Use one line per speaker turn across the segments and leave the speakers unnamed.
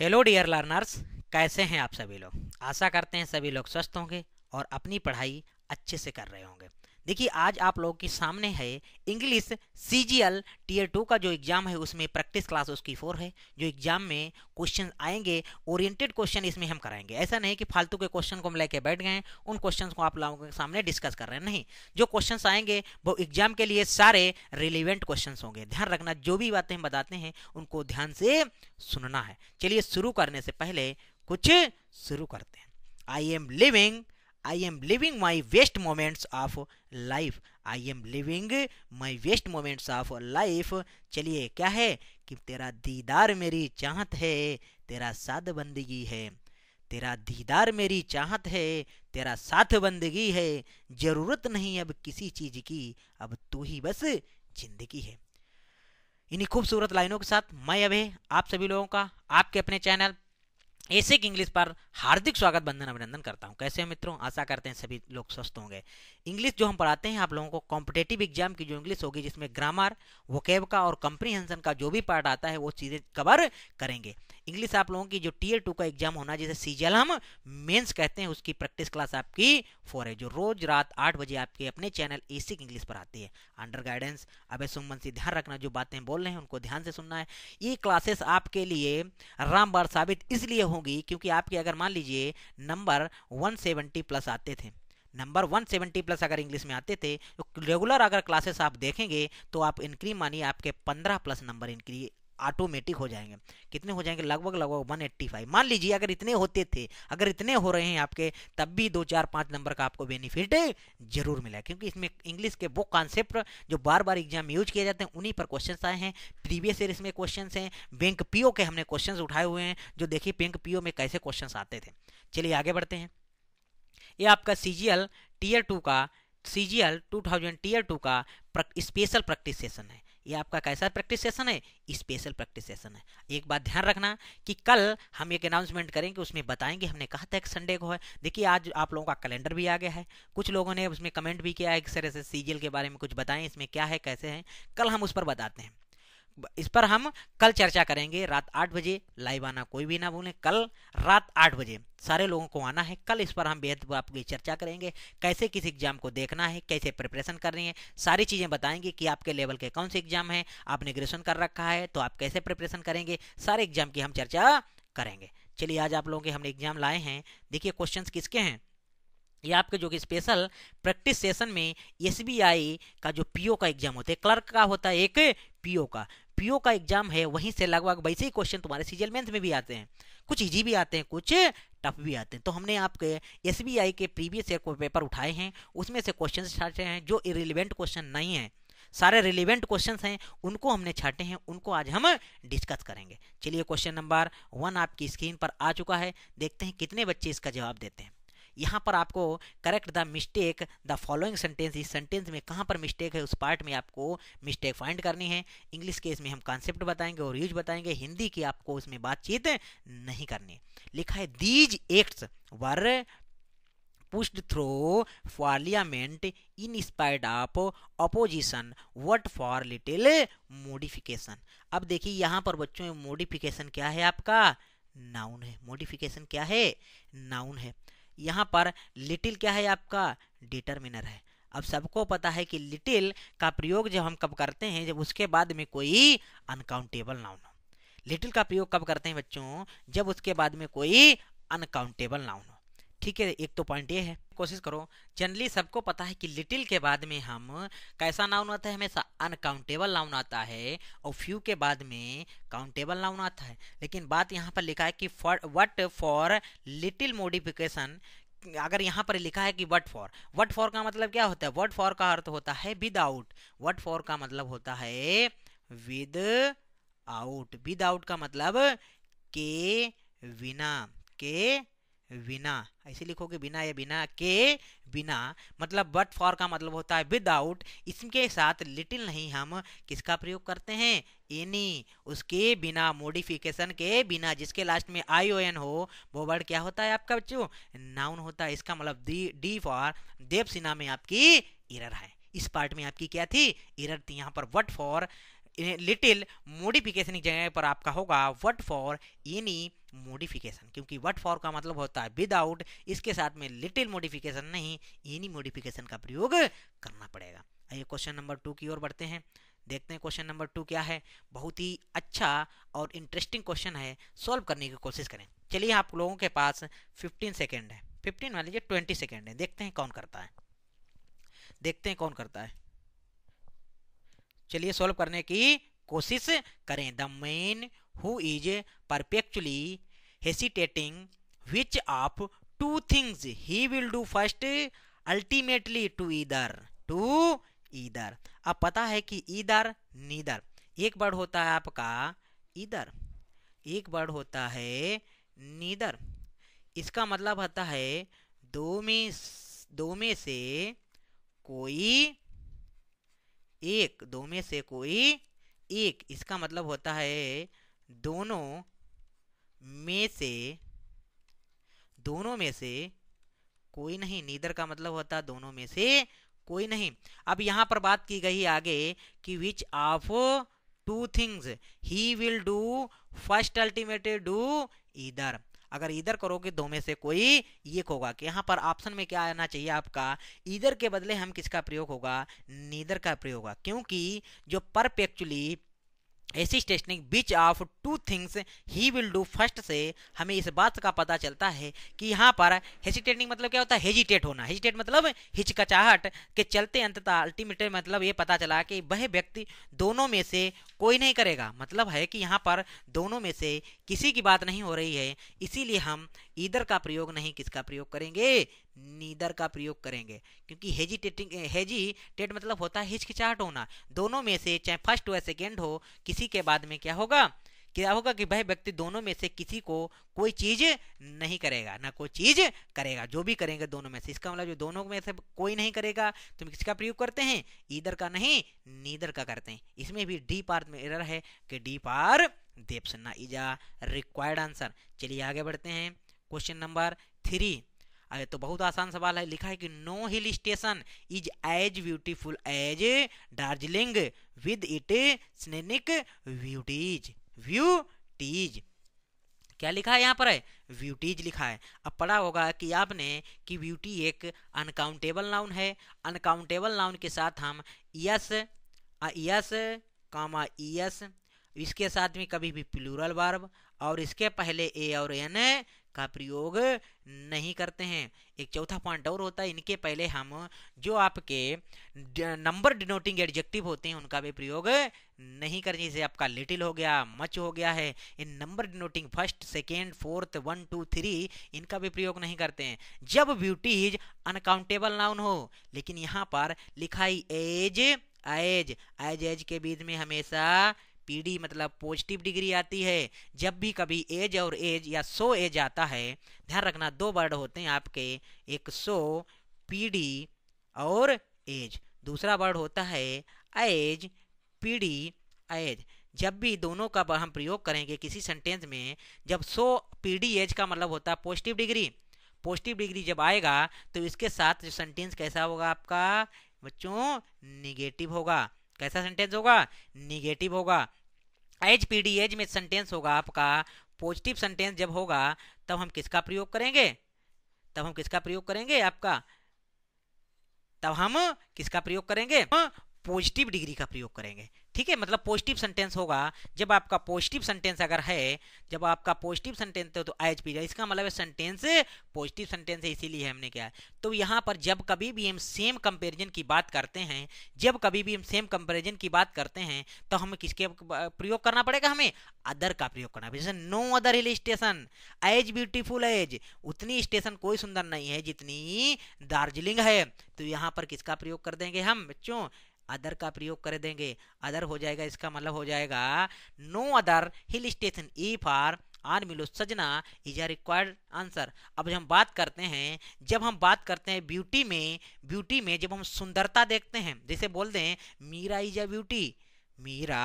hello dear learners कैसे हैं आप सभी लोग आशा करते हैं सभी लोग स्वस्थ होंगे और अपनी पढ़ाई अच्छे से कर रहे होंगे देखिए आज आप लोगों के सामने है English C G L tier two का जो एग्ज़ाम है उसमें प्रैक्टिस क्लास उसकी फोर है जो एग्ज़ाम में क्वेश्चन आएंगे ओरिएंटेड क्वेश्चन इसमें हम कराएंगे ऐसा नहीं कि फालतू के क्वेश्चन को हम लेके बैठ गए उन क्वेश्चन को आप लोगों के सामने डिस्कस कर रहे हैं नहीं जो क्वेश्चन आएंगे वो एग्ज़ाम के लिए सारे रिलीवेंट क्वेश्चन होंगे ध्यान रखना जो भी बातें हम बताते हैं उनको ध्यान से सुनना है चलिए शुरू करने से पहले कुछ शुरू करते हैं I am living I am living my best moments of life I am living my best moments of life चलिए क्या है कि तेरा दीदार मेरी चाहत है तेरा साथ बंदगी है तेरा दीदार मेरी चाहत है तेरा साथ बंदगी है ज़रूरत नहीं अब किसी चीज़ की अब तू ही बस जिंदगी है इन्हीं खूबसूरत लाइनों के साथ मैं अभी आप सभी लोगों का आपके अपने चैनल ऐसे की इंग्लिश पर हार्दिक स्वागत बंधन अभिनंदन करता हूँ कैसे मित्रों आशा करते हैं सभी लोग स्वस्थ होंगे इंग्लिश जो हम पढ़ाते हैं आप लोगों को कॉम्पिटेटिव एग्जाम की जो इंग्लिश होगी जिसमें ग्रामर वोकेब का और कंप्रीहेंशन का जो भी पार्ट आता है वो चीज़ें कवर करेंगे इंग्लिश आप लोगों की जो टीयर टू का एग्जाम होना जिसे सीजल हम मेंस कहते हैं उसकी प्रैक्टिस क्लास आपकी फॉर है जो रोज रात आठ बजे आपके अपने चैनल एसिक इंग्लिश पर आती है अंडर गाइडेंस अब सुमन से ध्यान रखना जो बातें बोल रहे हैं उनको ध्यान से सुनना है ये क्लासेस आपके लिए रामबार साबित इसलिए होंगी क्योंकि आपके अगर मान लीजिए नंबर वन प्लस आते थे नंबर 170 प्लस अगर इंग्लिश में आते थे तो रेगुलर अगर क्लासेस आप देखेंगे तो आप इंक्री मानिए आपके 15 प्लस नंबर इंक्री ऑटोमेटिक हो जाएंगे कितने हो जाएंगे लगभग लगभग 185 मान लीजिए अगर इतने होते थे अगर इतने हो रहे हैं आपके तब भी दो चार पाँच नंबर का आपको बेनिफिट जरूर मिला क्योंकि इसमें इंग्लिश के वो कॉन्सेप्ट जो बार बार एग्जाम यूज किए जाते हैं उन्हीं पर क्वेश्चन आए हैं प्रीवियस ईयर इसमें क्वेश्चन हैं बैंक पीओ के हमने क्वेश्चन उठाए हुए हैं जो देखिए बैंक पीओ में कैसे क्वेश्चन आते थे चलिए आगे बढ़ते हैं ये आपका सी टीयर टू का C G L two thousand tier two का स्पेशल प्रैक्टिस सेशन है ये आपका कैसा प्रैक्टिस सेशन है स्पेशल प्रैक्टिस सेशन है एक बात ध्यान रखना कि कल हम एक अनाउंसमेंट करेंगे उसमें बताएंगे हमने कहा था एक संडे को है देखिए आज आप लोगों का कैलेंडर भी आ गया है कुछ लोगों ने उसमें कमेंट भी किया है एक सर से सीजियल के बारे में कुछ बताएं इसमें क्या है कैसे है कल हम उस पर बताते हैं इस पर हम कल चर्चा करेंगे रात आठ बजे लाइव आना कोई भी ना भूलें कल रात आठ बजे सारे लोगों को आना है कल इस पर हम बेहद आपकी चर्चा करेंगे कैसे किस एग्जाम को देखना है कैसे प्रिपरेशन करनी है सारी चीज़ें बताएंगे कि आपके लेवल के कौन से एग्जाम हैं आपने ग्रेजुएशन कर रखा है तो आप कैसे प्रिपरेशन करेंगे सारे एग्जाम की हम चर्चा करेंगे चलिए आज आप लोगों के हमने एग्जाम लाए हैं देखिए क्वेश्चन किसके हैं ये आपके जो कि स्पेशल प्रैक्टिस सेशन में एसबीआई का जो पीओ का एग्जाम होता है क्लर्क का होता है एक पीओ का पीओ का एग्जाम है वहीं से लगभग वैसे ही क्वेश्चन तुम्हारे सीजियल मेंस में भी आते हैं कुछ इजी e भी आते हैं कुछ टफ भी आते हैं तो हमने आपके एस के प्रीवियस ईयर पेपर उठाए हैं उसमें से क्वेश्चन छाटे हैं जो इरेलीवेंट क्वेश्चन नहीं है सारे रिलेवेंट क्वेश्चन हैं उनको हमने छाटे हैं उनको आज हम डिस्कस करेंगे चलिए क्वेश्चन नंबर वन आपकी स्क्रीन पर आ चुका है देखते हैं कितने बच्चे इसका जवाब देते हैं यहाँ पर आपको correct the mistake the following sentence इस सेंटेंस में कहाँ पर मिस्टेक है उस पार्ट में आपको मिस्टेक फाइंड करनी है इंग्लिश के इसमें हम कॉन्सेप्ट बताएंगे और यूज बताएंगे हिंदी की आपको उसमें बातचीत नहीं करनी लिखा है these acts were passed through parliament in spite of opposition but for little modification अब देखिए यहाँ पर बच्चों मोडिफिकेशन क्या है आपका नाउन है मोडिफिकेशन क्या है नाउन है यहाँ पर लिटिल क्या है आपका डिटर्मिनर है अब सबको पता है कि लिटिल का प्रयोग जब हम कब करते हैं जब उसके बाद में कोई अनकाउंटेबल नाउन हो लिटिल का प्रयोग कब करते हैं बच्चों जब उसके बाद में कोई अनकाउंटेबल नाउन हो ठीक है एक तो पॉइंट ये है कोशिश करो जनरली सबको पता है कि लिटिल के बाद में हम कैसा नाउन आता है हमेशा अनकाउंटेबल नाउन आता है और फ्यू के बाद में काउंटेबल नाउन आता है लेकिन बात यहाँ पर लिखा है कि for but for little modification अगर यहाँ पर लिखा है कि वट फॉर वट फॉर का मतलब क्या होता है वट फॉर का अर्थ होता है विदाउट वट फॉर का मतलब होता है विद आउट विद आउट का मतलब के बिना के बिना ऐसे लिखोगे बिना या बिना के बिना मतलब बट फॉर का मतलब होता है विदाउट इसके साथ लिटिल नहीं हम किसका प्रयोग करते हैं एनी उसके बिना मोडिफिकेशन के बिना जिसके लास्ट में आई ओ एन हो वो वर्ड क्या होता है आपका बच्चों नाउन होता है इसका मतलब डी डी फॉर देवसिन्हा में आपकी इरर है इस पार्ट में आपकी क्या थी इरर थी यहाँ पर वट फॉर लिटिल मोडिफिकेशन की जगह पर आपका होगा वट फॉर एनी मोडिफिकेशन क्योंकि वट फॉर का मतलब होता है विदाउट इसके साथ में लिटिल मोडिफिकेशन नहीं एनी मोडिफिकेशन का प्रयोग करना पड़ेगा आइए क्वेश्चन नंबर टू की ओर बढ़ते हैं देखते हैं क्वेश्चन नंबर टू क्या है बहुत ही अच्छा और इंटरेस्टिंग क्वेश्चन है सॉल्व करने की कोशिश करें चलिए आप लोगों के पास फिफ्टीन सेकेंड है फिफ्टीन मान लीजिए ट्वेंटी सेकेंड है देखते हैं कौन करता है देखते हैं कौन करता है चलिए सॉल्व करने की कोशिश करें the man who is perpetually hesitating which of two things he will do first ultimately do either do either अब पता है कि ईदर नीदर एक वर्ड होता है आपका ईदर एक वर्ड होता है नीदर इसका मतलब होता है दो में दो में से कोई एक दो में से कोई एक इसका मतलब होता है दोनों में से दोनों में से कोई नहीं नीदर का मतलब होता दोनों में से कोई नहीं अब यहां पर बात की गई आगे कि which of two things he will do first ultimately do either अगर इधर करोगे दो में से कोई एक होगा कि यहाँ पर ऑप्शन में क्या आना चाहिए आपका इधर के बदले हम किसका प्रयोग होगा नीदर का प्रयोग होगा क्योंकि जो perpetually hesitating which of two things he will do first से हमें इस बात का पता चलता है कि यहाँ पर हेजिटेटिंग मतलब क्या होता है हेजिटेट होना हेजिटेट मतलब हिचकचाहट के चलते अंततः अल्टीमेट मतलब ये पता चला कि वह व्यक्ति दोनों में से कोई नहीं करेगा मतलब है कि यहाँ पर दोनों में से किसी की बात नहीं हो रही है इसीलिए हम ईदर का प्रयोग नहीं किसका प्रयोग करेंगे नीदर का प्रयोग करेंगे क्योंकि हेजिटेटिंग टेट मतलब होता है हिचकिचाहट होना दोनों में से चाहे फर्स्ट हो या सेकेंड हो किसी के बाद में क्या होगा क्या होगा कि भाई व्यक्ति दोनों में से किसी को कोई चीज नहीं करेगा ना कोई चीज करेगा जो भी करेंगे दोनों में से इसका मतलब जो दोनों में से कोई नहीं करेगा तो किसका प्रयोग करते हैं इधर का नहीं नीदर का करते हैं इसमें भी डी पार्ट में एरर है कि डी पार देवसन्ना इजा रिक्वायर्ड आंसर चलिए आगे बढ़ते हैं क्वेश्चन नंबर थ्री अरे तो बहुत आसान सवाल है लिखा है कि no hill station is as beautiful as Darjeeling with its scenic beauties beauties क्या लिखा है यहाँ पर है ब्यूटीज लिखा है अब पढ़ा होगा कि आपने कि ब्यूटी एक अनकाउंटेबल नाउन है अनकाउंटेबल नाउन के साथ हम यस यस कामा यस इसके साथ में कभी भी प्लूरल वर्ब और इसके पहले ए और एन का प्रयोग नहीं करते हैं एक चौथा पॉइंट और होता है इनके पहले हम जो आपके नंबर डिनोटिंग एडजेक्टिव होते हैं उनका भी प्रयोग नहीं करना जैसे आपका लिटिल हो गया मच हो गया है इन number denoting first second fourth one two three इनका भी प्रयोग नहीं करते हैं जब ब्यूटी इज अनकाउंटेबल नाउन हो लेकिन यहाँ पर लिखाई एज एज एज एज के बीच में हमेशा पीडी मतलब पॉजिटिव डिग्री आती है जब भी कभी एज और एज या सो एज आता है ध्यान रखना दो वर्ड होते हैं आपके एक सो पीडी और एज दूसरा वर्ड होता है एज पीडी एज जब भी दोनों का हम प्रयोग करेंगे किसी सेंटेंस में जब सो पीडी एज का मतलब होता है पॉजिटिव डिग्री पॉजिटिव डिग्री जब आएगा तो इसके साथ जो सेंटेंस कैसा होगा आपका बच्चों निगेटिव होगा कैसा सेंटेंस होगा निगेटिव होगा एज पी डी एज में सेंटेंस होगा आपका पॉजिटिव सेंटेंस जब होगा तब हम किसका प्रयोग करेंगे तब हम किसका प्रयोग करेंगे आपका तब हम किसका प्रयोग करेंगे पॉजिटिव डिग्री का प्रयोग करेंगे ठीक है मतलब पॉजिटिव सेंटेंस होगा जब आपका पॉजिटिव सेंटेंस अगर है जब आपका पॉजिटिव सेंटेंस है तो आई एच पी जाए इसका मतलब सेंटेंस पॉजिटिव सेंटेंस है इसीलिए हमने क्या है तो यहाँ पर जब कभी भी हम सेम कंपेरिजन की बात करते हैं जब कभी भी हम सेम कंपेरिजन की बात करते हैं तो हमें किसके प्रयोग करना पड़ेगा हमें अदर का प्रयोग करना पड़ेगा जैसे no other hill station as beautiful as उतनी स्टेशन कोई सुंदर नहीं है जितनी दार्जिलिंग है तो यहाँ पर किसका प्रयोग कर देंगे हम बच्चों अदर का प्रयोग कर देंगे अदर हो जाएगा इसका मतलब हो जाएगा नो अदर हिल स्टेशन ई फॉर आन मिलो सजना इज आ रिक्वायर्ड आंसर अब हम बात करते हैं जब हम बात करते हैं ब्यूटी में ब्यूटी में जब हम सुंदरता देखते हैं जैसे बोल दें Meera is a beauty Meera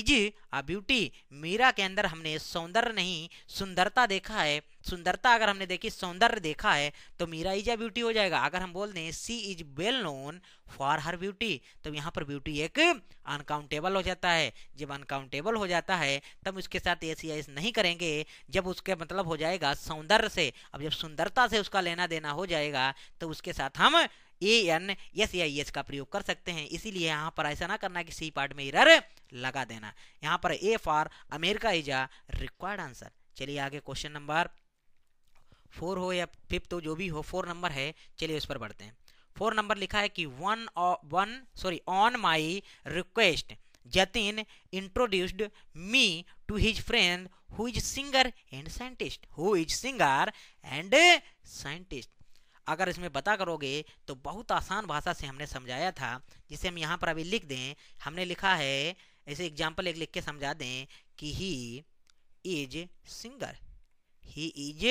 is a beauty Meera के अंदर हमने सौंदर्य नहीं सुंदरता देखा है सुंदरता अगर हमने देखी सौंदर्य देखा है तो मीरा इज अ ब्यूटी हो जाएगा अगर हम बोल दें she is well known for her beauty तो यहाँ पर ब्यूटी एक अनकाउंटेबल हो जाता है जब अनकाउंटेबल हो जाता है तब उसके साथ ए सी नहीं करेंगे जब उसके मतलब हो जाएगा सौंदर्य से अब जब सुंदरता से उसका लेना देना हो जाएगा तो उसके साथ हम ए एन एस या एस का प्रयोग कर सकते हैं इसीलिए यहाँ पर ऐसा ना करना कि सी पार्ट में इरर लगा देना यहाँ पर A for America is a required answer चलिए आगे क्वेश्चन नंबर फोर हो या फिफ्थ हो जो भी हो फोर नंबर है चलिए उस पर बढ़ते हैं फोर नंबर लिखा है कि one one sorry on my request Jatin introduced me to his friend who is singer and scientist who is singer and scientist अगर इसमें बता करोगे तो बहुत आसान भाषा से हमने समझाया था जिसे हम यहाँ पर अभी लिख दें हमने लिखा है ऐसे एग्जाम्पल एक लिख के समझा दें कि he is singer he is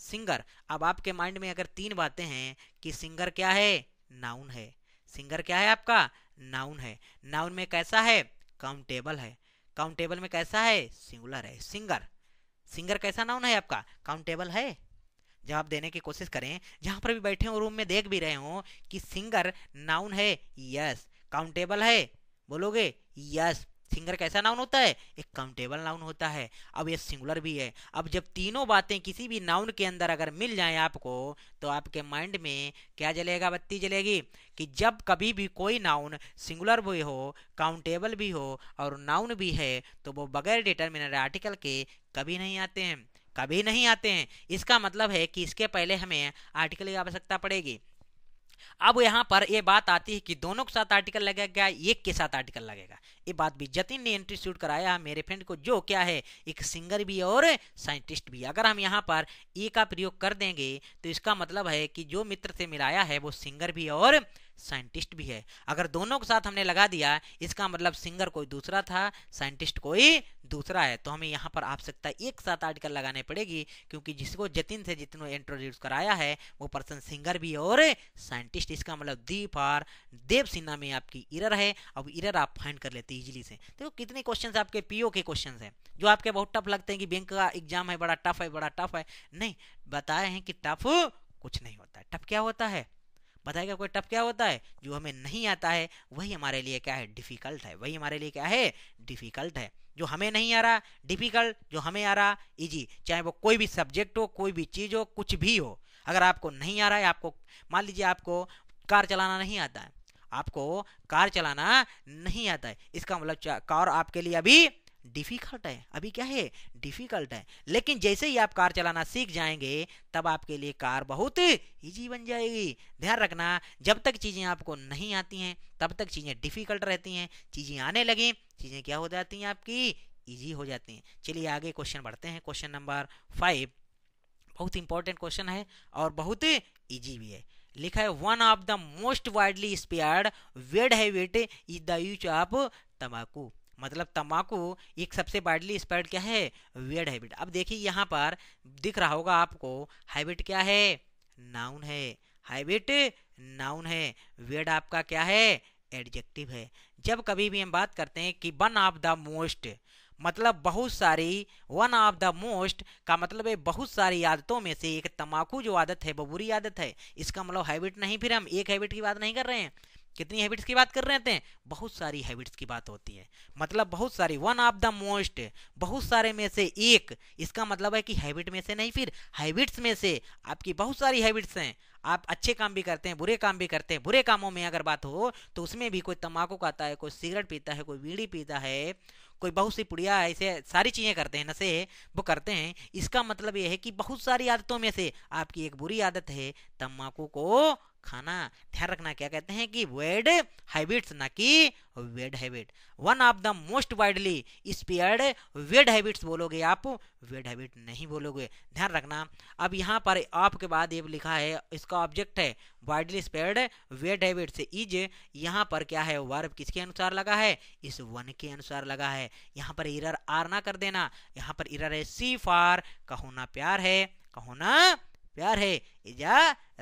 singer अब आपके माइंड में अगर तीन बातें हैं कि सिंगर क्या है नाउन है सिंगर क्या है आपका नाउन है नाउन में कैसा है काउंटेबल है काउंटेबल में कैसा है सिंगुलर है सिंगर सिंगर कैसा नाउन है आपका काउंटेबल है जवाब देने की कोशिश करें जहां पर भी बैठे हो रूम में देख भी रहे हो कि सिंगर नाउन है यस काउंटेबल है बोलोगे यस सिंगर कैसा नाउन होता है एक काउंटेबल नाउन होता है अब ये सिंगुलर भी है अब जब तीनों बातें किसी भी नाउन के अंदर अगर मिल जाए आपको तो आपके माइंड में क्या जलेगा बत्ती जलेगी कि जब कभी भी कोई नाउन सिंगुलर भी हो काउंटेबल भी हो और नाउन भी है तो वो बगैर डिटर्मिनर आर्टिकल के कभी नहीं आते हैं कभी नहीं आते हैं इसका मतलब है कि इसके पहले हमें आर्टिकल की आवश्यकता पड़ेगी अब यहाँ पर ये बात आती है कि दोनों के साथ आर्टिकल लगेगा एक के साथ आर्टिकल लगेगा ये बात भी जतिन ने एंट्री शूट कराया मेरे फ्रेंड को जो क्या है एक सिंगर भी और साइंटिस्ट भी अगर हम यहाँ पर ए का प्रयोग कर देंगे तो इसका मतलब है कि जो मित्र से मिलाया है वो सिंगर भी और साइंटिस्ट भी है अगर दोनों के साथ हमने लगा दिया इसका मतलब सिंगर कोई दूसरा था साइंटिस्ट कोई दूसरा है तो हमें यहाँ पर आवश्यकता एक साथ आर्टिकल लगाने पड़ेगी क्योंकि जिसको जतिन से जितनों इंट्रोड्यूस कराया है वो पर्सन सिंगर भी है और साइंटिस्ट इसका मतलब दी फॉर देव सिन्हा में आपकी इरर है अब इरर आप फाइंड कर लेते हैं इजिली से देखो कितने क्वेश्चन आपके पीओ के क्वेश्चन हैं जो आपके बहुत टफ लगते हैं कि बैंक का एग्जाम है बड़ा टफ है बड़ा टफ है नहीं बताए हैं कि टफ कुछ नहीं होता टफ क्या होता है पता है कोई टफ क्या होता है जो हमें नहीं आता है वही हमारे लिए क्या है डिफिकल्ट है वही हमारे लिए क्या है डिफिकल्ट है जो हमें नहीं आ रहा डिफिकल्ट जो हमें आ रहा इजी चाहे वो कोई भी सब्जेक्ट हो कोई भी चीज़ हो कुछ भी हो अगर आपको नहीं आ रहा है आपको मान लीजिए आपको कार चलाना नहीं आता है आपको कार चलाना नहीं आता है इसका मतलब कार आपके लिए अभी डिफिकल्ट है अभी क्या है डिफिकल्ट है लेकिन जैसे ही आप कार चलाना सीख जाएंगे तब आपके लिए कार बहुत ईजी बन जाएगी ध्यान रखना जब तक चीज़ें आपको नहीं आती हैं तब तक चीज़ें डिफिकल्ट रहती हैं चीज़ें आने लगें चीज़ें क्या हो जाती हैं आपकी ईजी हो जाती हैं चलिए आगे क्वेश्चन बढ़ते हैं क्वेश्चन नंबर फाइव बहुत इंपॉर्टेंट क्वेश्चन है और बहुत ईजी भी है लिखा है one of the most widely spread weed habit is the use of तम्बाकू मतलब तम्बाकू एक सबसे बाइडली स्प्रेड क्या है वियर्ड हैबिट अब देखिए यहाँ पर दिख रहा होगा आपको हैबिट क्या है नाउन है हैबिट नाउन है वियर्ड आपका क्या है एडजेक्टिव है जब कभी भी हम बात करते हैं कि वन ऑफ द मोस्ट मतलब बहुत सारी वन ऑफ द मोस्ट का मतलब है बहुत सारी आदतों में से एक तम्बाकू जो आदत है वो बुरी आदत है इसका मतलब हैबिट नहीं फिर हम एक हैबिट की बात नहीं कर रहे हैं कितनी हैबिट्स की बात कर रहे थे बहुत सारी हैबिट्स की बात होती है मतलब बहुत सारी वन ऑफ द मोस्ट बहुत सारे में से एक इसका मतलब है कि हैबिट में से नहीं फिर हैबिट्स में से आपकी बहुत सारी हैबिट्स हैं आप अच्छे काम भी करते हैं बुरे काम भी करते हैं बुरे कामों में अगर बात हो तो उसमें भी कोई तम्बाकू खाता है कोई सिगरेट पीता है कोई बीड़ी पीता है कोई बहुत सी पुड़िया ऐसे सारी चीज़ें करते हैं नशे वो करते हैं इसका मतलब यह है कि बहुत सारी आदतों में से आपकी एक बुरी आदत है तम्बाकू को खाना ध्यान रखना क्या कहते हैं कि वेड हैबिट्स ना कि weed habit one of the most widely spread weed habits बोलोगे आप वेड हैबिट नहीं बोलोगे ध्यान रखना अब यहाँ पर आपके बाद ये लिखा है इसका ऑब्जेक्ट है widely spread weed habits is यहाँ पर क्या है वर्ब किसके अनुसार लगा है इस वन के अनुसार लगा है यहाँ पर इरर आर ना कर देना यहाँ पर इरर है सी फार कहो ना प्यार है कहो ना प्यार है इज अ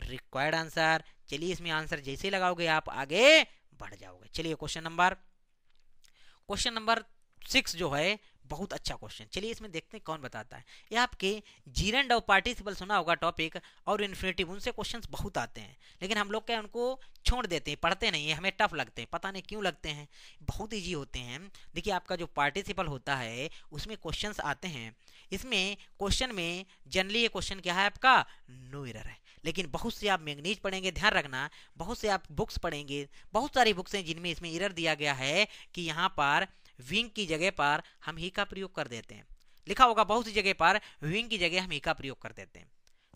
रिक्वायर्ड आंसर चलिए इसमें आंसर जैसे लगाओगे आप आगे बढ़ जाओगे चलिए question number question number six जो है बहुत अच्छा क्वेश्चन चलिए इसमें देखते हैं कौन बताता है ये आपके जीरेंड और पार्टिसिपल सुना होगा टॉपिक और इन्फिनेटिव उनसे क्वेश्चंस बहुत आते हैं लेकिन हम लोग क्या उनको छोड़ देते हैं पढ़ते नहीं है हमें टफ लगते हैं पता नहीं क्यों लगते हैं बहुत ईजी होते हैं देखिए आपका जो पार्टिसिपल होता है उसमें क्वेश्चन आते हैं इसमें क्वेश्चन में जनरली ये क्वेश्चन क्या है आपका नो एरर है लेकिन बहुत से आप मैगनीज पढ़ेंगे ध्यान रखना बहुत से आप बुक्स पढ़ेंगे बहुत सारी बुक्स हैं जिनमें इसमें इरर दिया गया है कि यहाँ पर विंग की जगह पर हम ही का प्रयोग कर देते हैं लिखा होगा बहुत सी जगह पर विंग की जगह हम ही का प्रयोग कर देते हैं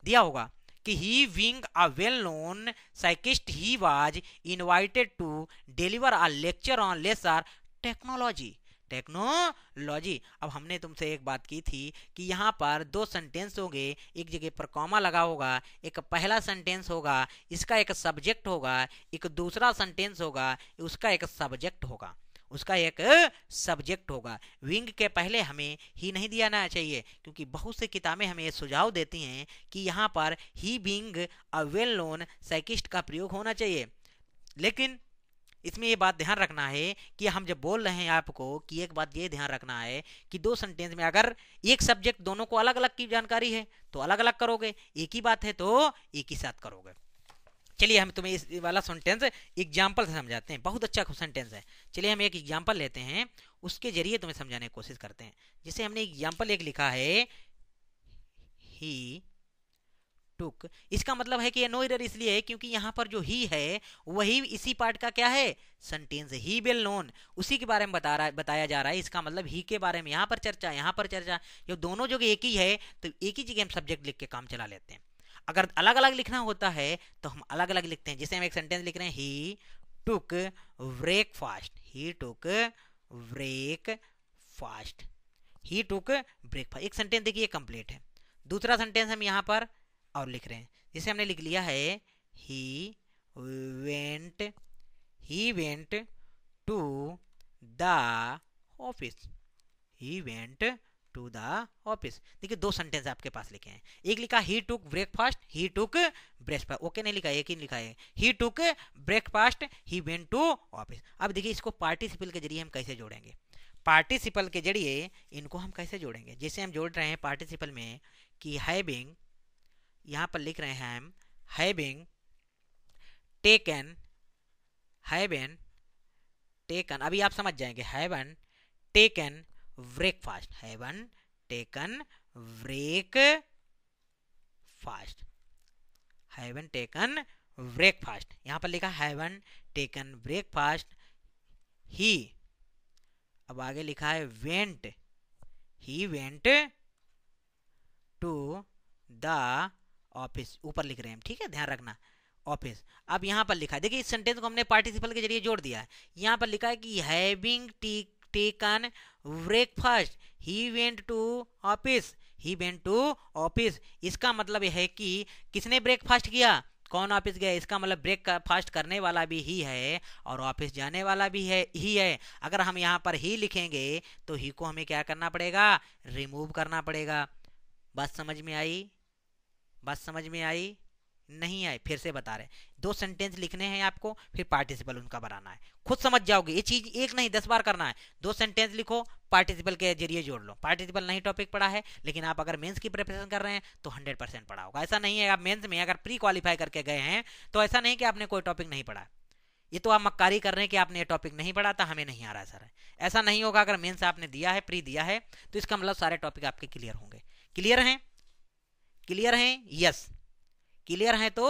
दिया होगा कि he being a well known physicist he was invited to deliver a lecture on laser technology technology अब हमने तुमसे एक बात की थी कि यहाँ पर दो सेंटेंस होंगे एक जगह पर कॉमा लगा होगा एक पहला सेंटेंस होगा इसका एक सब्जेक्ट होगा एक दूसरा सेंटेंस होगा उसका एक सब्जेक्ट होगा उसका एक सब्जेक्ट होगा विंग के पहले हमें ही नहीं दिया ना चाहिए क्योंकि बहुत से किताबें हमें ये सुझाव देती हैं कि यहाँ पर he being a well known physicist का प्रयोग होना चाहिए लेकिन इसमें ये बात ध्यान रखना है कि हम जब बोल रहे हैं आपको कि एक बात ये ध्यान रखना है कि दो सेंटेंस में अगर एक सब्जेक्ट दोनों को अलग अलग की जानकारी है तो अलग अलग करोगे एक ही बात है तो एक ही साथ करोगे चलिए हम तुम्हें इस वाला सेंटेंस एग्जाम्पल से समझाते हैं बहुत अच्छा सेंटेंस है चलिए हम एक एग्जाम्पल लेते हैं उसके जरिए तुम्हें समझाने की कोशिश करते हैं जैसे हमने एग्जाम्पल एक लिखा है ही टुक इसका मतलब है कि यह नो इरर इसलिए है क्योंकि यहाँ पर जो ही है वही इसी पार्ट का क्या है सेंटेंस ही वेल नोन उसी के बारे में बता रहा बताया जा रहा है इसका मतलब ही के बारे में यहाँ पर चर्चा यहाँ पर चर्चा जो दोनों जगह एक ही है तो एक ही जगह हम सब्जेक्ट लिख के काम चला लेते हैं अगर अलग अलग लिखना होता है तो हम अलग अलग लिखते हैं जैसे हम एक सेंटेंस लिख रहे हैं he took breakfast he took breakfast he took breakfast एक सेंटेंस देखिए कंप्लीट है दूसरा सेंटेंस हम यहाँ पर और लिख रहे हैं जैसे हमने लिख लिया है he went he went to the office he went to the office देखिए दो सेंटेंस आपके पास लिखे हैं एक लिखा he took breakfast he took breakfast okay नहीं लिखा एक ही लिखा है he took breakfast he went to office अब देखिए इसको पार्टिसिपल के जरिए हम कैसे जोड़ेंगे पार्टिसिपल के जरिए इनको हम कैसे जोड़ेंगे जैसे हम जोड़ रहे हैं पार्टिसिपल में कि हैविंग यहाँ पर लिख रहे हैं हैविंग टेकन हैवन टेकन अभी आप समझ जाएंगे having taken breakfast having taken breakfast having taken breakfast यहाँ पर लिखा हैवन टेकन ब्रेकफास्ट ही अब आगे लिखा है went he went to the office ऊपर लिख रहे हैं ठीक है ध्यान रखना ऑफिस अब यहाँ पर लिखा है देखिए इस सेंटेंस को हमने पार्टिसिपल के जरिए जोड़ दिया है यहाँ पर लिखा है कि having taken breakfast he went to office he went to office इसका मतलब यह है कि किसने ब्रेकफास्ट किया कौन ऑफिस गया इसका मतलब ब्रेक का फास्ट करने वाला भी ही है और ऑफिस जाने वाला भी है ही है अगर हम यहाँ पर ही लिखेंगे तो ही को हमें क्या करना पड़ेगा रिमूव करना पड़ेगा बात समझ में आई बात समझ में आई नहीं आए फिर से बता रहे दो सेंटेंस लिखने हैं आपको फिर पार्टिसिपल उनका बनाना है खुद समझ जाओगे ये चीज एक नहीं दस बार करना है दो सेंटेंस लिखो पार्टिसिपल के जरिए जोड़ लो पार्टिसिपल नहीं टॉपिक पढ़ा है लेकिन आप अगर मेंस की प्रिपरेशन कर रहे हैं तो हंड्रेड परसेंट पढ़ा होगा ऐसा नहीं है आप मेन्स में अगर प्री क्वालिफाई करके गए हैं तो ऐसा नहीं कि आपने कोई टॉपिक नहीं पढ़ा ये तो आप मक्कारी कर रहे हैं कि आपने ये टॉपिक नहीं पढ़ा था तो हमें नहीं आ रहा है सर ऐसा नहीं होगा अगर मेन्स आपने दिया है प्री दिया है तो इसका मतलब सारे टॉपिक आपके क्लियर होंगे क्लियर हैं क्लियर हैं यस क्लियर हैं तो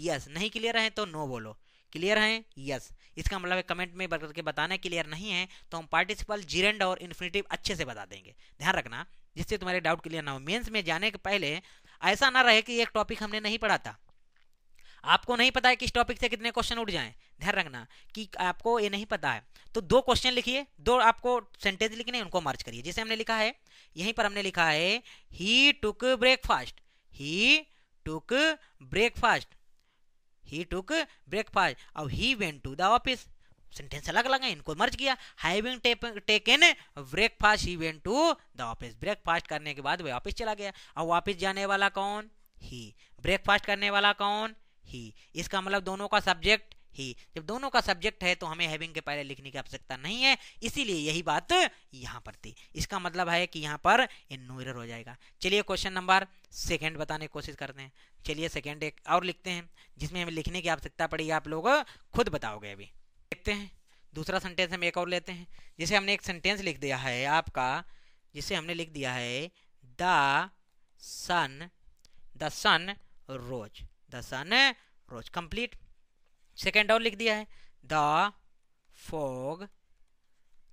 यस नहीं क्लियर हैं तो नो बोलो क्लियर हैं यस इसका मतलब है कमेंट में करके बताना है क्लियर नहीं है तो हम पार्टिसिपल जीरेंड और इन्फिनेटिव अच्छे से बता देंगे ध्यान रखना जिससे तुम्हारे डाउट क्लियर ना हो मेंस में जाने के पहले ऐसा ना रहे कि एक टॉपिक हमने नहीं पढ़ा था आपको नहीं पता है किस टॉपिक से कितने क्वेश्चन उठ जाएं ध्यान रखना कि आपको ये नहीं पता है तो दो क्वेश्चन लिखिए दो आपको सेंटेंस लिखने उनको मार्च करिए जैसे हमने लिखा है यहीं पर हमने लिखा है he took breakfast he took breakfast he took breakfast अब he went to the office sentence अलग अलग है इनको मर्ज किया having taken breakfast he went to the office breakfast करने के बाद वह ऑफिस चला गया अब वापिस जाने वाला कौन ही ब्रेकफास्ट करने वाला कौन ही इसका मतलब दोनों का सब्जेक्ट ही जब दोनों का सब्जेक्ट है तो हमें हैविंग के पहले लिखने की आवश्यकता नहीं है इसीलिए यही बात यहाँ पर थी इसका मतलब है कि यहाँ पर इनोर हो जाएगा चलिए क्वेश्चन नंबर सेकेंड बताने की कोशिश करते हैं चलिए सेकेंड एक और लिखते हैं जिसमें हमें लिखने की आवश्यकता पड़ेगी आप लोग खुद बताओगे अभी देखते हैं दूसरा सेंटेंस हम एक और लेते हैं जिसे हमने एक सेंटेंस लिख दिया है आपका जिसे हमने लिख दिया है the sun the sun rose the sun rose complete second और लिख दिया है the fog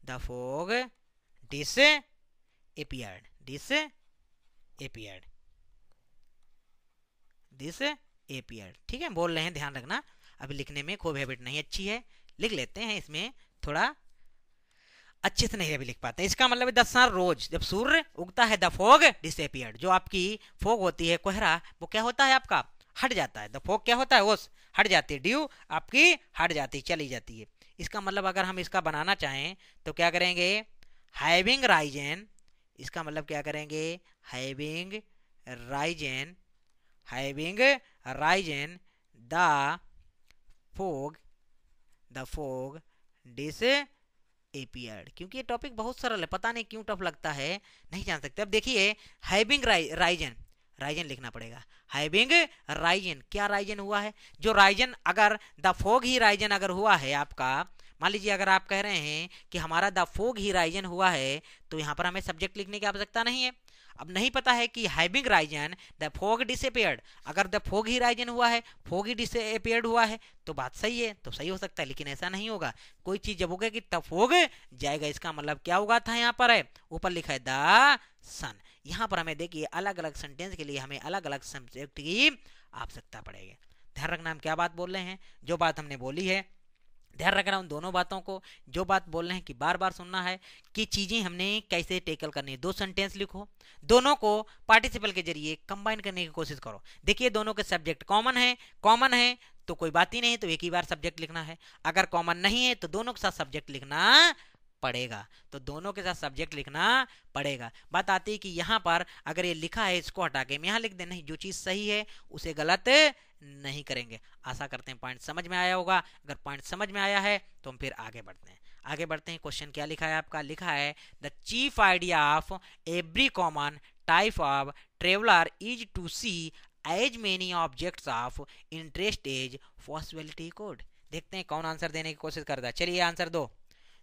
the fog disappeared disappeared disappeared ठीक है बोल रहे हैं ध्यान रखना अभी लिखने में खूब हैबिट नहीं अच्छी है लिख लेते हैं इसमें थोड़ा अच्छे से नहीं अभी लिख पाते इसका मतलब दस साल रोज जब सूर्य उगता है द फोग डिस जो आपकी फोग होती है कोहरा वो क्या होता है आपका हट जाता है द फोक क्या होता है ओस हट जाती है ड्यू आपकी हट जाती चली जाती है इसका मतलब अगर हम इसका बनाना चाहें तो क्या करेंगे हैविंग राइजेन इसका मतलब क्या करेंगे having risen having risen the fog the fog disappeared क्योंकि ये टॉपिक बहुत सरल है पता नहीं क्यों टफ लगता है नहीं जान सकते अब देखिए हैविंग राइजन राइजन लिखना पड़ेगा हैविंग राइजन क्या राइजन हुआ है जो राइजन अगर द फोग ही राइजन अगर हुआ है आपका मान लीजिए अगर आप कह रहे हैं कि हमारा द फोग ही राइजन हुआ है तो यहाँ पर हमें सब्जेक्ट लिखने की आवश्यकता नहीं है अब नहीं पता है कि having risen the fog disappeared अगर द फोग ही राइजन हुआ है फोग ही डिसअपेयर्ड हुआ है तो बात सही है तो सही हो सकता है लेकिन ऐसा नहीं होगा कोई चीज जब होगा कि तब फोग जाएगा इसका मतलब क्या होगा था यहाँ पर है ऊपर लिखा है द सन यहाँ पर हमें देखिए अलग अलग सेंटेंस के लिए हमें अलग अलग सब्जेक्ट की आवश्यकता पड़ेगी ध्यान रखना हम क्या बात बोल रहे हैं जो बात हमने बोली है ध्यान रखना उन दोनों बातों को जो बात बोल रहे हैं कि बार बार सुनना है कि चीज़ें हमने कैसे टेकल करनी है दो सेंटेंस लिखो दोनों को पार्टिसिपल के जरिए कंबाइन करने की कोशिश करो देखिए दोनों के सब्जेक्ट कॉमन है कॉमन है तो कोई बात ही नहीं तो एक ही बार सब्जेक्ट लिखना है अगर कॉमन नहीं है तो दोनों के साथ सब्जेक्ट लिखना पड़ेगा तो दोनों के साथ सब्जेक्ट लिखना पड़ेगा बात आती है कि यहाँ पर अगर ये लिखा है इसको हटा के हम यहाँ लिख देना जो चीज़ सही है उसे गलत नहीं करेंगे आशा करते हैं पॉइंट समझ में आया होगा अगर पॉइंट समझ में आया है तो हम फिर आगे बढ़ते हैं आगे बढ़ते हैं क्वेश्चन क्या लिखा है आपका लिखा है the chief idea of every common type of traveller is to see as many object of interest as possibility कोड देखते हैं कौन आंसर देने की कोशिश करता है चलिए आंसर दो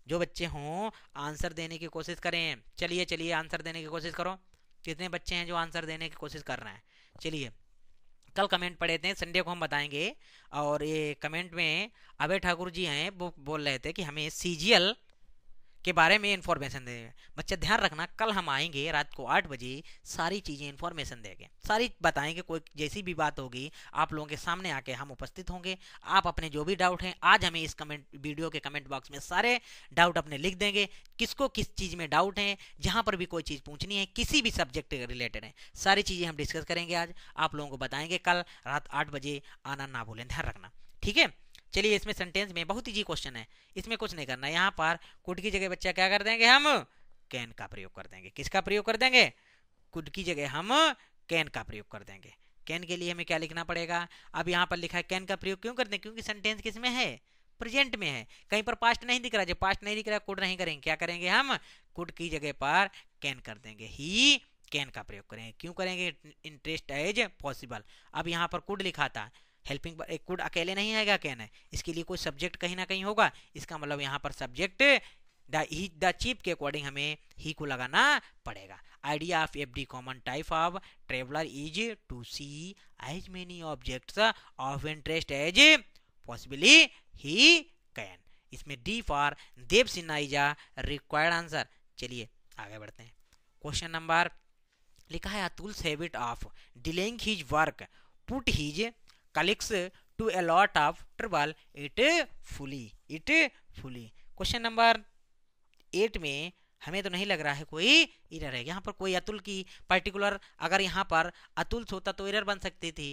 जो बच्चे हों आंसर देने की कोशिश करें चलिए चलिए आंसर देने की कोशिश करो कितने बच्चे हैं जो आंसर देने की कोशिश कर रहे हैं चलिए कल कमेंट पढ़े थे संडे को हम बताएंगे और ये कमेंट में अभय ठाकुर जी हैं वो बोल रहे थे कि हमें सी के बारे में इन्फॉर्मेशन देंगे बच्चे ध्यान रखना कल हम आएंगे रात को आठ बजे सारी चीज़ें इन्फॉर्मेशन देंगे सारी बताएंगे कोई जैसी भी बात होगी आप लोगों के सामने आके हम उपस्थित होंगे आप अपने जो भी डाउट हैं आज हमें इस कमेंट वीडियो के कमेंट बॉक्स में सारे डाउट अपने लिख देंगे किसको किस चीज़ में डाउट है जहाँ पर भी कोई चीज़ पूछनी है किसी भी सब्जेक्ट के रिलेटेड है सारी चीज़ें हम डिस्कस करेंगे आज आप लोगों को बताएंगे कल रात आठ बजे आना ना भूलें ध्यान रखना ठीक है चलिए इसमें सेंटेंस में बहुत ईजी क्वेश्चन है इसमें कुछ नहीं करना यहाँ पर कुड की जगह बच्चा क्या कर देंगे हम कैन का प्रयोग कर देंगे किसका प्रयोग कर देंगे कुड की जगह हम कैन का प्रयोग कर देंगे कैन के लिए हमें क्या लिखना पड़ेगा अब यहाँ पर लिखा है कैन का प्रयोग क्यों कर दें क्योंकि सेंटेंस किस में है प्रेजेंट में है कहीं पर पास्ट नहीं दिख रहा जब पास्ट नहीं दिख रहा कुड नहीं करेंगे क्या करेंगे हम कुड की जगह पर कैन कर देंगे ही कैन का प्रयोग करेंगे क्यों करेंगे इंटरेस्ट एज पॉसिबल अब यहाँ पर कुड लिखा था हेल्पिंग एक कुड अकेले नहीं आएगा कैन है इसके लिए कोई सब्जेक्ट कहीं ना कहीं होगा इसका मतलब यहाँ पर subject the he the chief के अकॉर्डिंग हमें ही को लगाना पड़ेगा idea of every common type of traveller is to see as many objects of interest as possibly he can इसमें D for Dev Sinha is required answer चलिए आगे बढ़ते हैं क्वेश्चन नंबर लिखा है Atul habit of delaying his work put his collects to a lot of trouble it fully it fully question number eight में हमें तो नहीं लग रहा है कोई इरर है यहाँ पर कोई अतुल की पर्टिकुलर अगर यहाँ पर अतुल होता तो इरर बन सकती थी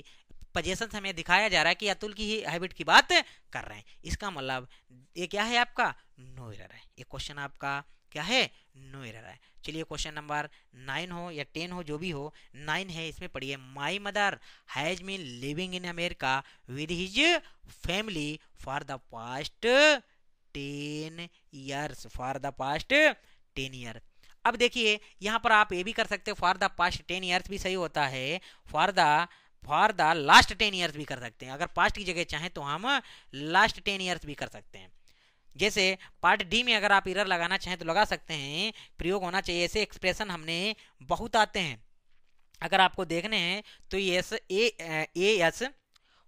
पजेशन से हमें दिखाया जा रहा है कि अतुल की ही हैबिट की बात कर रहे हैं इसका मतलब ये क्या है आपका नो इरर है ये क्वेश्चन आपका क्या है नो एरर है चलिए क्वेश्चन नंबर नाइन हो या टेन हो जो भी हो नाइन है इसमें पढ़िए my mother has been living in America with his family for the past ten years for the past ten year अब देखिए यहाँ पर आप ये भी कर सकते हो for the past ten years भी सही होता है for the for the last ten years भी कर सकते हैं अगर पास्ट की जगह चाहें तो हम लास्ट टेन ईयर्स भी कर सकते हैं जैसे पार्ट डी में अगर आप इरर लगाना चाहें तो लगा सकते हैं प्रयोग होना चाहिए ऐसे एक्सप्रेशन हमने बहुत आते हैं अगर आपको देखने हैं तो S A A S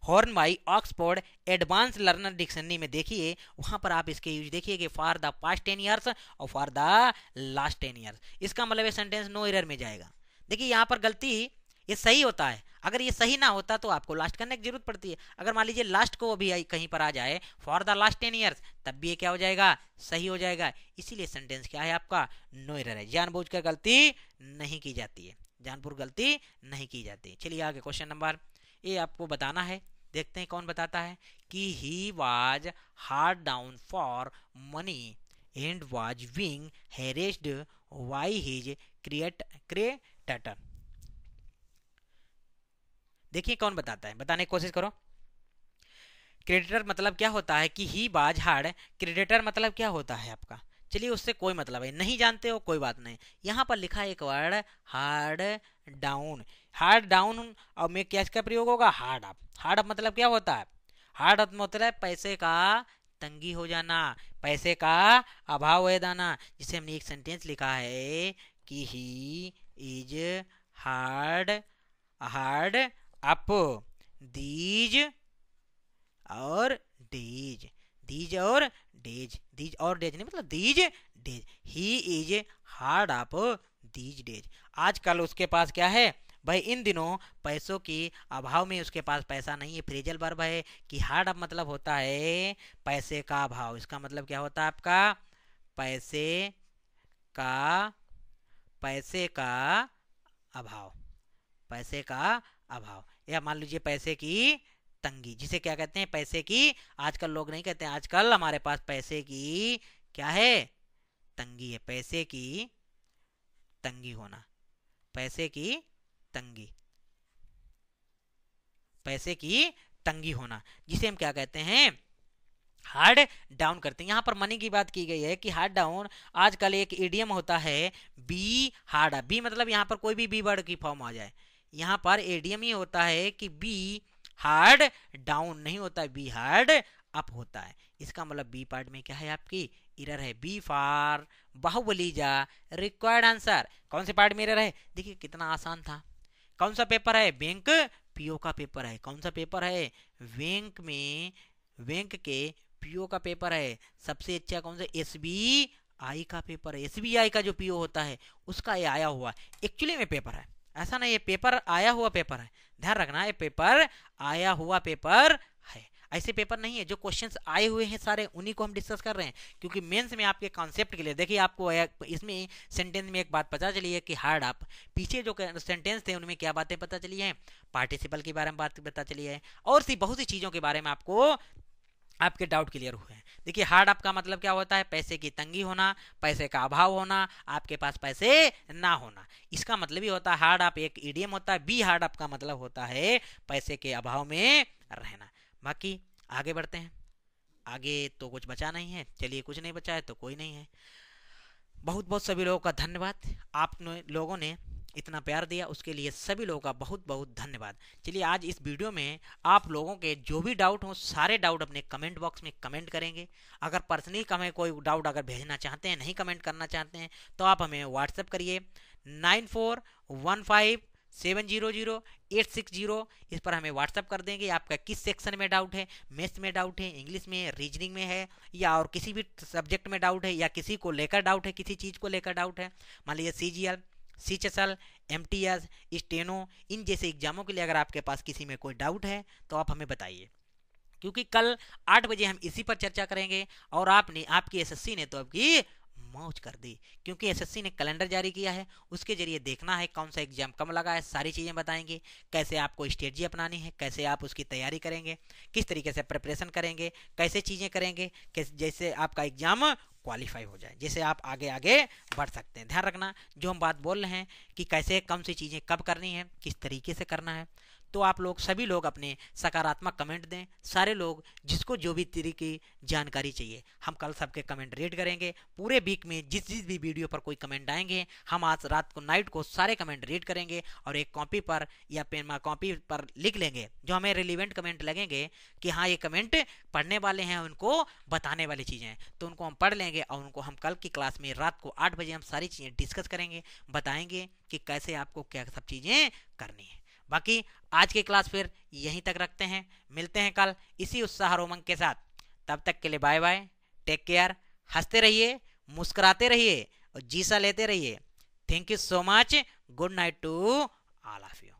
Hornby Oxford advance learner dictionary में देखिए वहाँ पर आप इसके यूज देखिए कि for the past ten years और for the last ten years इसका मतलब ये सेंटेंस नो इरर में जाएगा देखिए यहाँ पर गलती ये सही होता है अगर ये सही ना होता तो आपको लास्ट करने की जरूरत पड़ती है अगर मान लीजिए लास्ट को अभी कहीं पर आ जाए for the last ten years तब भी ये क्या हो जाएगा सही हो जाएगा इसीलिए सेंटेंस क्या है आपका नो एरर है जानबूझकर गलती नहीं की जाती है जानपुर गलती नहीं की जाती चलिए आगे क्वेश्चन नंबर ये आपको बताना है देखते हैं कौन बताता है कि he was hard down for money and was being harassed by his create creator देखिए कौन बताता है बताने की कोशिश करो क्रेडिटर मतलब क्या होता है कि ही बाज हार्ड क्रेडिटर मतलब क्या होता है आपका चलिए उससे कोई मतलब है नहीं जानते हो कोई बात नहीं यहाँ पर लिखा है एक word hard down hard down और में क्या का प्रयोग होगा हार्ड अप हार्ड अप मतलब क्या होता है हार्ड अप मतलब पैसे का तंगी हो जाना पैसे का अभाव हो जाना जिसे हमने एक सेंटेंस लिखा है कि he is hard hard up these और डीज दीज और डेज दीज और डेज नहीं मतलब these days he is hard up these days आजकल उसके पास क्या है भाई इन दिनों पैसों के अभाव में उसके पास पैसा नहीं है फ्रेजल वर्ब है कि हार्ड अप मतलब होता है पैसे का अभाव इसका मतलब क्या होता है आपका पैसे का पैसे का अभाव पैसे का अभाव या मान लीजिए पैसे की तंगी जिसे क्या कहते हैं पैसे की आजकल लोग नहीं कहते हैं आजकल हमारे पास पैसे की क्या है तंगी है पैसे की तंगी होना पैसे की तंगी पैसे की तंगी होना जिसे हम क्या कहते हैं हार्ड डाउन करते हैं यहाँ पर मनी की बात की गई है कि हार्ड डाउन आजकल एक ईडीएम होता है बी हार्ड बी मतलब यहाँ पर कोई भी बी वर्ड की फॉर्म आ जाए यहाँ पर एडीएम ही होता है कि बी हार्ड डाउन नहीं होता है बी हार्ड अप होता है इसका मतलब बी पार्ट में क्या है आपकी इरर है बी फार बाहुबली जा रिक्वायर्ड आंसर कौन से पार्ट में इरर है देखिए कितना आसान था कौन सा पेपर है बैंक पीओ का पेपर है कौन सा पेपर है बैंक में बैंक के पीओ का पेपर है सबसे अच्छा कौन सा एस आई का पेपर है एस का जो पीओ होता है उसका ये आया हुआ एक्चुअली में पेपर है ऐसा नहीं ये पेपर आया हुआ पेपर है ध्यान रखना ये पेपर आया हुआ पेपर है ऐसे पेपर नहीं है जो क्वेश्चंस आए हुए हैं सारे उन्हीं को हम डिस्कस कर रहे हैं क्योंकि मेंस में आपके कॉन्सेप्ट के लिए देखिए आपको इसमें सेंटेंस में एक बात पता चली है कि हार्ड आप पीछे जो सेंटेंस थे उनमें क्या बातें पता चली हैं पार्टिसिपल के बारे में बात पता चली है और सी बहुत सी चीज़ों के बारे में आपको आपके डाउट क्लियर हुए हैं देखिए हार्ड अप का मतलब क्या होता है पैसे की तंगी होना पैसे का अभाव होना आपके पास पैसे ना होना इसका मतलब ही होता है हार्ड अप एक ईडीएम होता है बी हार्ड अप का मतलब होता है पैसे के अभाव में रहना बाकी आगे बढ़ते हैं आगे तो कुछ बचा नहीं है चलिए कुछ नहीं बचा है तो कोई नहीं है बहुत बहुत सभी लोगों का धन्यवाद आप लोगों ने इतना प्यार दिया उसके लिए सभी लोगों का बहुत बहुत धन्यवाद चलिए आज इस वीडियो में आप लोगों के जो भी डाउट हों सारे डाउट अपने कमेंट बॉक्स में कमेंट करेंगे अगर पर्सनली हमें कोई डाउट अगर भेजना चाहते हैं नहीं कमेंट करना चाहते हैं तो आप हमें व्हाट्सएप करिए nine four one five seven zero zero eight six zero इस पर हमें व्हाट्सअप कर देंगे आपका किस सेक्शन में डाउट है मैथ्स में डाउट है इंग्लिश में रीजनिंग में है या और किसी भी सब्जेक्ट में डाउट है या किसी को लेकर डाउट है किसी चीज़ को लेकर डाउट है मान लीजिए C G L C H steno इन जैसे एग्जामों के लिए अगर आपके पास किसी में कोई डाउट है तो आप हमें बताइए क्योंकि कल आठ बजे हम इसी पर चर्चा करेंगे और आपने आपकी एसएससी ने तो आपकी मौज कर दी क्योंकि एसएससी ने कैलेंडर जारी किया है उसके जरिए देखना है कौन सा एग्जाम कम लगा है सारी चीज़ें बताएंगे कैसे आपको स्ट्रेटजी अपनानी है कैसे आप उसकी तैयारी करेंगे किस तरीके से प्रिपरेशन करेंगे कैसे चीज़ें करेंगे कैसे जैसे आपका एग्जाम क्वालिफाई हो जाए जिसे आप आगे आगे बढ़ सकते हैं ध्यान रखना जो हम बात बोल रहे हैं कि कैसे कम सी चीज़ें कब करनी है किस तरीके से करना है तो आप लोग सभी लोग अपने सकारात्मक कमेंट दें सारे लोग जिसको जो भी तरीके की जानकारी चाहिए हम कल सबके कमेंट रीड करेंगे पूरे वीक में जिस जिस भी वीडियो पर कोई कमेंट आएंगे हम आज रात को नाइट को सारे कमेंट रीड करेंगे और एक कॉपी पर या पेन कॉपी पर लिख लेंगे जो हमें रिलीवेंट कमेंट लगेंगे कि हाँ ये कमेंट पढ़ने वाले हैं उनको बताने वाली चीज़ें तो उनको हम पढ़ लेंगे और उनको हम कल की क्लास में रात को आठ बजे हम सारी चीज़ें डिस्कस करेंगे बताएंगे कि कैसे आपको क्या सब चीज़ें करनी है बाकी आज की क्लास फिर यहीं तक रखते हैं मिलते हैं कल इसी उत्साह उमंग के साथ तब तक के लिए बाय बाय टेक केयर हंसते रहिए मुस्कुराते रहिए और जीसा लेते रहिए thank you so much good night to all of you